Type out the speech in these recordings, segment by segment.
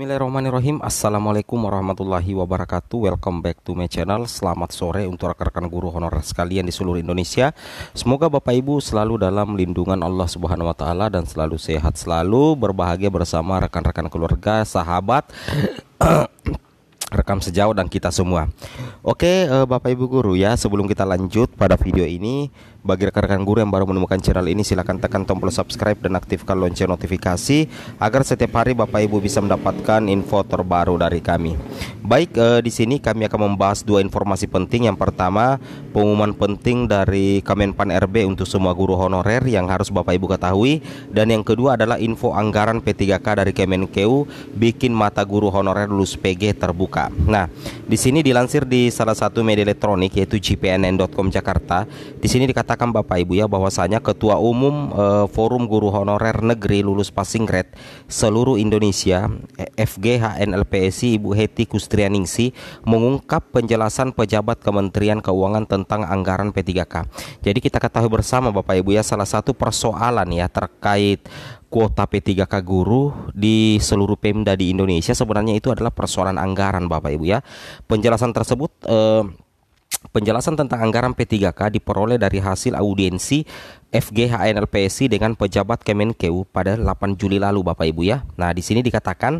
Bismillahirrahmanirrahim Assalamualaikum warahmatullahi wabarakatuh Welcome back to my channel Selamat sore untuk rekan-rekan guru honorer sekalian di seluruh Indonesia Semoga Bapak Ibu selalu dalam lindungan Allah Subhanahu Wa Taala Dan selalu sehat selalu Berbahagia bersama rekan-rekan keluarga, sahabat rekam sejauh dan kita semua. Oke, eh, Bapak Ibu guru ya, sebelum kita lanjut pada video ini, bagi rekan-rekan guru yang baru menemukan channel ini silahkan tekan tombol subscribe dan aktifkan lonceng notifikasi agar setiap hari Bapak Ibu bisa mendapatkan info terbaru dari kami. Baik, eh, di sini kami akan membahas dua informasi penting. Yang pertama, pengumuman penting dari Kemenpan RB untuk semua guru honorer yang harus Bapak Ibu ketahui dan yang kedua adalah info anggaran P3K dari Kemenkeu bikin mata guru honorer lulus PG terbuka. Nah, di sini dilansir di salah satu media elektronik yaitu gpnn.com Jakarta, di sini dikatakan mengatakan Bapak Ibu ya bahwasanya Ketua Umum e, Forum Guru Honorer Negeri Lulus Passing Grade seluruh Indonesia eh, FGHNLPSI Ibu Heti Kustrianingsi mengungkap penjelasan pejabat Kementerian Keuangan tentang anggaran P3K. Jadi kita ketahui bersama Bapak Ibu ya salah satu persoalan ya terkait kuota P3K guru di seluruh Pemda di Indonesia sebenarnya itu adalah persoalan anggaran Bapak Ibu ya. Penjelasan tersebut eh, Penjelasan tentang anggaran P3K diperoleh dari hasil audiensi FGHNLPSI dengan pejabat Kemenkeu pada 8 Juli lalu Bapak Ibu ya. Nah, di sini dikatakan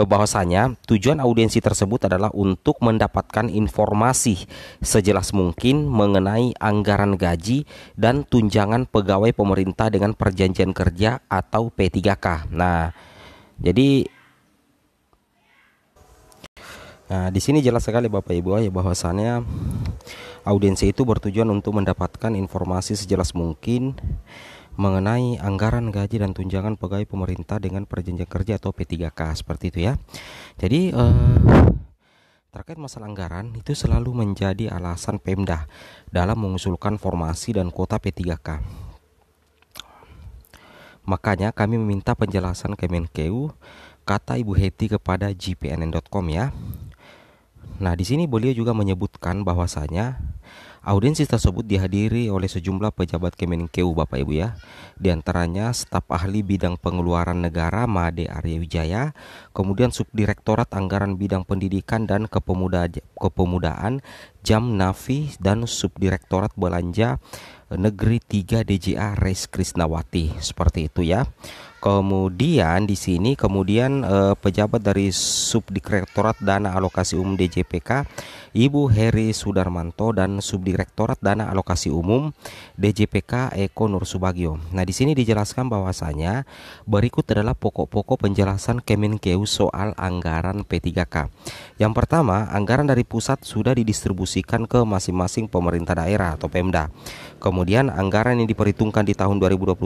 eh, bahwasanya tujuan audiensi tersebut adalah untuk mendapatkan informasi sejelas mungkin mengenai anggaran gaji dan tunjangan pegawai pemerintah dengan perjanjian kerja atau P3K. Nah, jadi Nah, di sini jelas sekali Bapak Ibu ya bahwasannya Audiensi itu bertujuan untuk mendapatkan informasi sejelas mungkin mengenai anggaran gaji dan tunjangan pegawai pemerintah dengan perjanjian kerja atau P3K seperti itu ya. Jadi eh, terkait masalah anggaran itu selalu menjadi alasan Pemda dalam mengusulkan formasi dan kuota P3K. Makanya kami meminta penjelasan Kemenkeu kata Ibu Heti kepada gpnn.com ya. Nah, di sini beliau juga menyebutkan bahwasanya Audiensi tersebut dihadiri oleh sejumlah pejabat Kemenkeu Bapak Ibu ya. Di antaranya staf ahli bidang pengeluaran negara Made Arya Wijaya, kemudian Subdirektorat Anggaran Bidang Pendidikan dan Kepemuda Kepemudaan Jam Nafi dan Subdirektorat Belanja Negeri 3 DJA Res Krisnawati seperti itu ya. Kemudian di sini kemudian eh, pejabat dari Subdirektorat Dana Alokasi Umum DJPK Ibu Heri Sudarmanto dan Subdirektorat Dana Alokasi Umum DJPK Eko Nur Subagio. Nah, di sini dijelaskan bahwasanya berikut adalah pokok-pokok penjelasan Kemenkeu soal anggaran P3K. Yang pertama, anggaran dari pusat sudah didistribusikan ke masing-masing pemerintah daerah atau Pemda. Kemudian Kemudian anggaran yang diperhitungkan di tahun 2021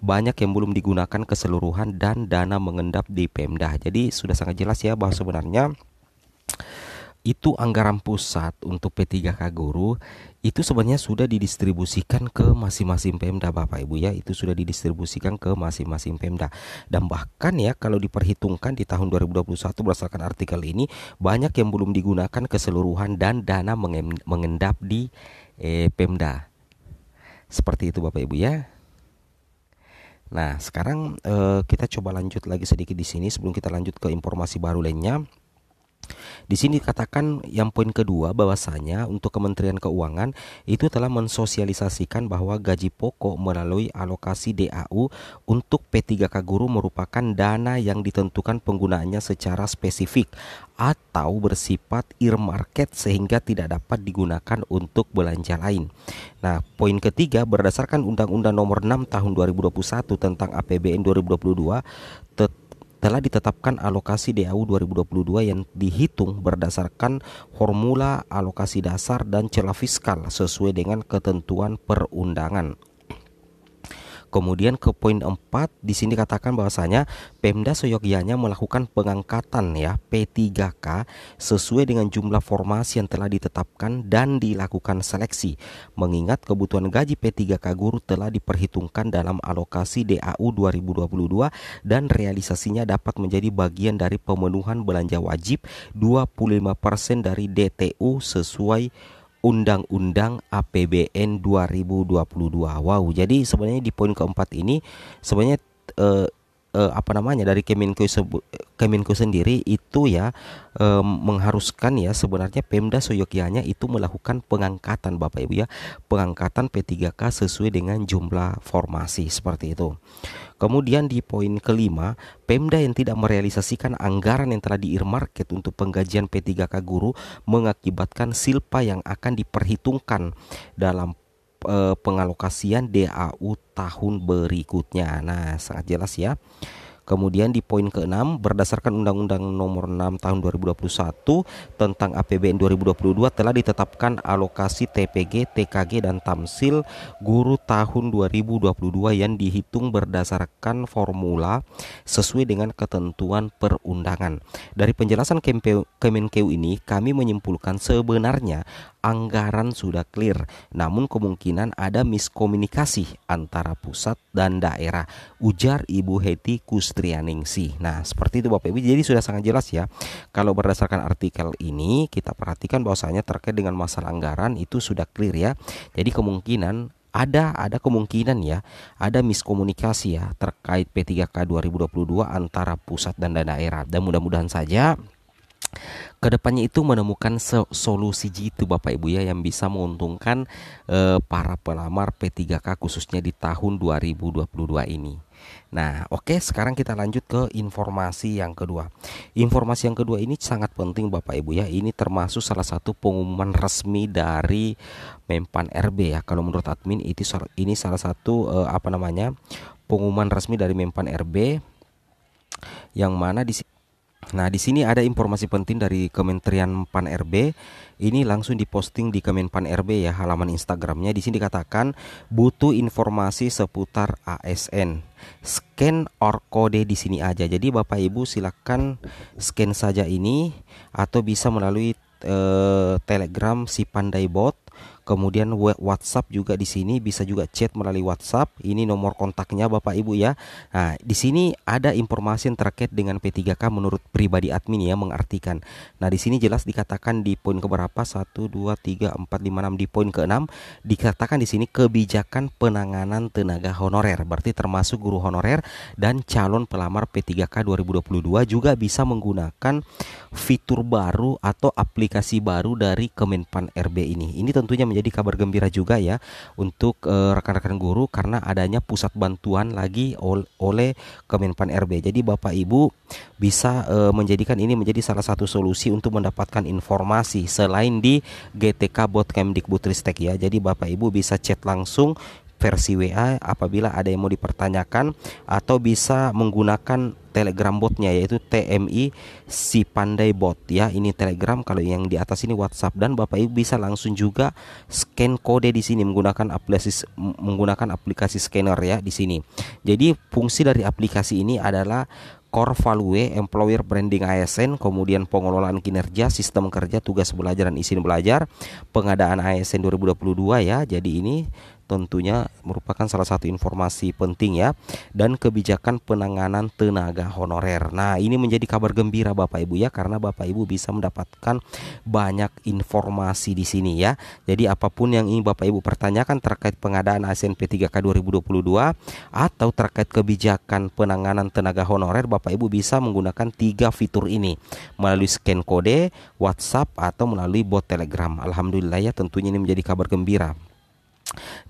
banyak yang belum digunakan keseluruhan dan dana mengendap di Pemda. Jadi sudah sangat jelas ya bahwa sebenarnya itu anggaran pusat untuk P3K guru itu sebenarnya sudah didistribusikan ke masing-masing Pemda Bapak Ibu ya itu sudah didistribusikan ke masing-masing Pemda dan bahkan ya kalau diperhitungkan di tahun 2021 berdasarkan artikel ini banyak yang belum digunakan keseluruhan dan dana mengendap di eh, Pemda seperti itu Bapak Ibu ya. Nah, sekarang eh, kita coba lanjut lagi sedikit di sini sebelum kita lanjut ke informasi baru lainnya. Di sini dikatakan yang poin kedua bahwasanya untuk Kementerian Keuangan itu telah mensosialisasikan bahwa gaji pokok melalui alokasi DAU untuk P3K guru merupakan dana yang ditentukan penggunaannya secara spesifik atau bersifat earmarket sehingga tidak dapat digunakan untuk belanja lain. Nah, poin ketiga berdasarkan Undang-Undang Nomor 6 Tahun 2021 tentang APBN 2022 telah ditetapkan alokasi DAU 2022 yang dihitung berdasarkan formula alokasi dasar dan celah fiskal sesuai dengan ketentuan perundangan. Kemudian ke poin 4 di sini katakan bahwasanya Pemda seyogyanya melakukan pengangkatan ya P3K sesuai dengan jumlah formasi yang telah ditetapkan dan dilakukan seleksi. Mengingat kebutuhan gaji P3K guru telah diperhitungkan dalam alokasi DAU 2022 dan realisasinya dapat menjadi bagian dari pemenuhan belanja wajib 25% dari DTU sesuai Undang-Undang APBN 2022. Wow, jadi sebenarnya di poin keempat ini sebenarnya eh, eh, apa namanya dari Kemenko Kemenko sendiri itu ya eh, mengharuskan ya sebenarnya Pemda Soyokianya itu melakukan pengangkatan Bapak Ibu ya pengangkatan P3K sesuai dengan jumlah formasi seperti itu. Kemudian di poin kelima, Pemda yang tidak merealisasikan anggaran yang telah diirmarket untuk penggajian P3K guru mengakibatkan silpa yang akan diperhitungkan dalam Eh, pengalokasian DAU tahun berikutnya. Nah, sangat jelas ya. Kemudian di poin ke-6 berdasarkan Undang-Undang Nomor 6 Tahun 2021 tentang APBN 2022 telah ditetapkan alokasi TPG, TKG dan Tamsil guru tahun 2022 yang dihitung berdasarkan formula sesuai dengan ketentuan perundangan. Dari penjelasan Kemenkeu ini kami menyimpulkan sebenarnya anggaran sudah clear, namun kemungkinan ada miskomunikasi antara pusat dan daerah, ujar Ibu Heti Kustrianingsi. Nah, seperti itu Bapak Ibu, jadi sudah sangat jelas ya. Kalau berdasarkan artikel ini, kita perhatikan bahwasanya terkait dengan masalah anggaran itu sudah clear ya. Jadi kemungkinan ada ada kemungkinan ya ada miskomunikasi ya terkait P3K 2022 antara pusat dan daerah dan mudah-mudahan saja kedepannya itu menemukan solusi jitu Bapak Ibu ya yang bisa menguntungkan eh, para pelamar P3K khususnya di tahun 2022 ini. Nah, oke okay, sekarang kita lanjut ke informasi yang kedua. Informasi yang kedua ini sangat penting Bapak Ibu ya. Ini termasuk salah satu pengumuman resmi dari Mempan RB ya. Kalau menurut admin itu ini salah satu eh, apa namanya? pengumuman resmi dari Mempan RB yang mana di Nah, di sini ada informasi penting dari Kementerian Pan RB. Ini langsung diposting di Kemenpan RB ya, halaman Instagramnya. Di sini dikatakan butuh informasi seputar ASN. Scan or kode di sini aja. Jadi Bapak Ibu silakan scan saja ini atau bisa melalui eh, Telegram si Pandai Bot Kemudian WhatsApp juga di sini bisa juga chat melalui WhatsApp. Ini nomor kontaknya Bapak Ibu ya. Nah, di sini ada informasi yang terkait dengan P3K menurut pribadi admin ya mengartikan. Nah, di sini jelas dikatakan di poin ke berapa? 1 2 3 4 5 6 di poin ke-6 dikatakan di sini kebijakan penanganan tenaga honorer. Berarti termasuk guru honorer dan calon pelamar P3K 2022 juga bisa menggunakan fitur baru atau aplikasi baru dari Kemenpan RB ini. Ini tentunya menjadi kabar gembira juga ya untuk eh, rekan-rekan guru karena adanya pusat bantuan lagi oleh Kemenpan RB. Jadi Bapak Ibu bisa eh, menjadikan ini menjadi salah satu solusi untuk mendapatkan informasi selain di GTK Bot Kemdikbudristek ya. Jadi Bapak Ibu bisa chat langsung versi WA apabila ada yang mau dipertanyakan atau bisa menggunakan Telegram botnya yaitu TMI si Pandai Bot ya. Ini Telegram kalau yang di atas ini WhatsApp dan Bapak Ibu bisa langsung juga scan kode di sini menggunakan aplikasi menggunakan aplikasi scanner ya di sini. Jadi fungsi dari aplikasi ini adalah core value, employer branding ASN, kemudian pengelolaan kinerja, sistem kerja, tugas belajar dan izin belajar, pengadaan ASN 2022 ya. Jadi ini tentunya merupakan salah satu informasi penting ya dan kebijakan penanganan tenaga honorer. Nah, ini menjadi kabar gembira Bapak Ibu ya karena Bapak Ibu bisa mendapatkan banyak informasi di sini ya. Jadi apapun yang ingin Bapak Ibu pertanyakan terkait pengadaan ASN P3K 2022 atau terkait kebijakan penanganan tenaga honorer, Bapak Ibu bisa menggunakan tiga fitur ini melalui scan kode, WhatsApp atau melalui bot Telegram. Alhamdulillah ya tentunya ini menjadi kabar gembira.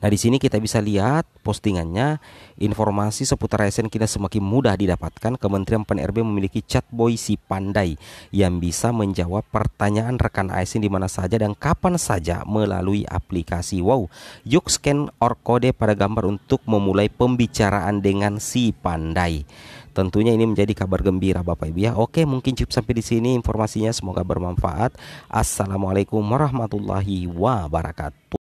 Nah, di sini kita bisa lihat postingannya, informasi seputar ASN kita semakin mudah didapatkan. Kementerian Pan RB memiliki chatboy si pandai yang bisa menjawab pertanyaan rekan ASN di mana saja dan kapan saja melalui aplikasi. Wow, yuk scan or kode pada gambar untuk memulai pembicaraan dengan si pandai. Tentunya ini menjadi kabar gembira Bapak Ibu ya. Oke, mungkin cukup sampai di sini informasinya. Semoga bermanfaat. Assalamualaikum warahmatullahi wabarakatuh.